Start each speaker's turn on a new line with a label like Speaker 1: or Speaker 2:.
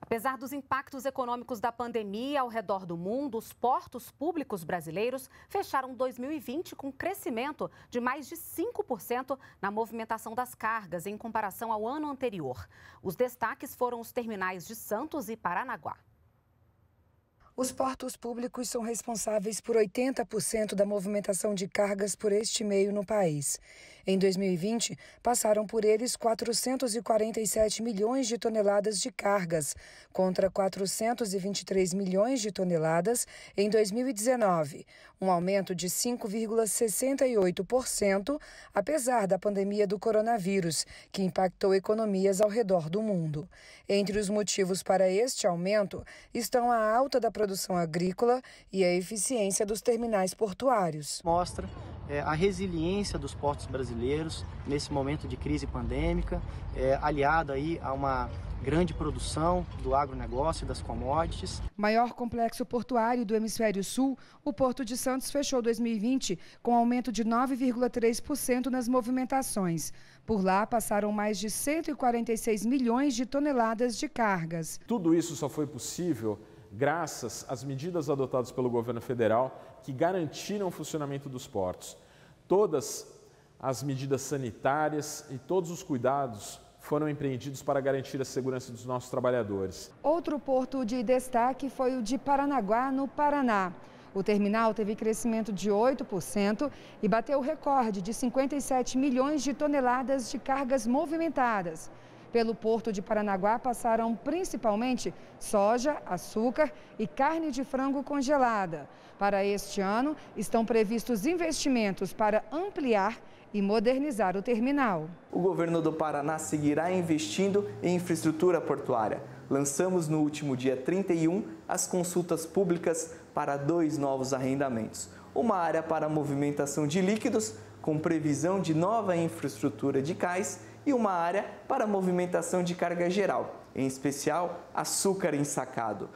Speaker 1: Apesar dos impactos econômicos da pandemia ao redor do mundo, os portos públicos brasileiros fecharam 2020 com crescimento de mais de 5% na movimentação das cargas em comparação ao ano anterior. Os destaques foram os terminais de Santos e Paranaguá.
Speaker 2: Os portos públicos são responsáveis por 80% da movimentação de cargas por este meio no país. Em 2020, passaram por eles 447 milhões de toneladas de cargas, contra 423 milhões de toneladas em 2019, um aumento de 5,68%, apesar da pandemia do coronavírus, que impactou economias ao redor do mundo. Entre os motivos para este aumento estão a alta da produção agrícola e a eficiência dos terminais portuários. Mostra
Speaker 3: é, a resiliência dos portos brasileiros nesse momento de crise pandêmica, é, aliada aí a uma grande produção do agronegócio e das commodities.
Speaker 2: Maior complexo portuário do hemisfério sul, o Porto de Santos fechou 2020 com aumento de 9,3% nas movimentações. Por lá passaram mais de 146 milhões de toneladas de cargas.
Speaker 4: Tudo isso só foi possível graças às medidas adotadas pelo governo federal que garantiram o funcionamento dos portos. Todas as medidas sanitárias e todos os cuidados foram empreendidos para garantir a segurança dos nossos trabalhadores.
Speaker 2: Outro porto de destaque foi o de Paranaguá, no Paraná. O terminal teve crescimento de 8% e bateu o recorde de 57 milhões de toneladas de cargas movimentadas pelo porto de Paranaguá passaram principalmente soja, açúcar e carne de frango congelada. Para este ano, estão previstos investimentos para ampliar e modernizar o
Speaker 5: terminal. O governo do Paraná seguirá investindo em infraestrutura portuária. Lançamos no último dia 31 as consultas públicas para dois novos arrendamentos. Uma área para movimentação de líquidos, com previsão de nova infraestrutura de cais e uma área para movimentação de carga geral, em especial açúcar ensacado.